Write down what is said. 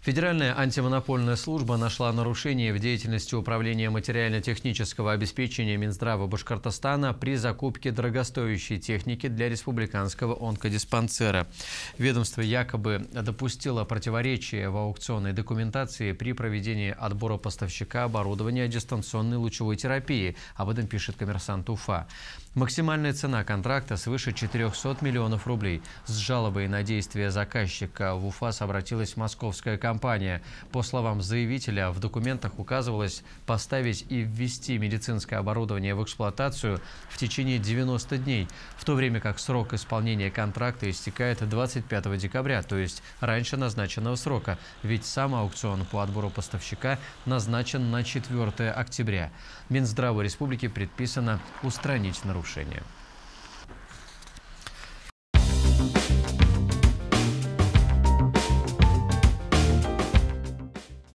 Федеральная антимонопольная служба нашла нарушение в деятельности Управления материально-технического обеспечения Минздрава Башкортостана при закупке дорогостоящей техники для республиканского онкодиспансера. Ведомство якобы допустило противоречие в аукционной документации при проведении отбора поставщика оборудования дистанционной лучевой терапии. Об этом пишет коммерсант УФА. Максимальная цена контракта свыше 400 миллионов рублей. С жалобой на действия заказчика в УФАС обратилась московская компания компания. По словам заявителя, в документах указывалось поставить и ввести медицинское оборудование в эксплуатацию в течение 90 дней, в то время как срок исполнения контракта истекает 25 декабря, то есть раньше назначенного срока, ведь сам аукцион по отбору поставщика назначен на 4 октября. Минздраву республики предписано устранить нарушение.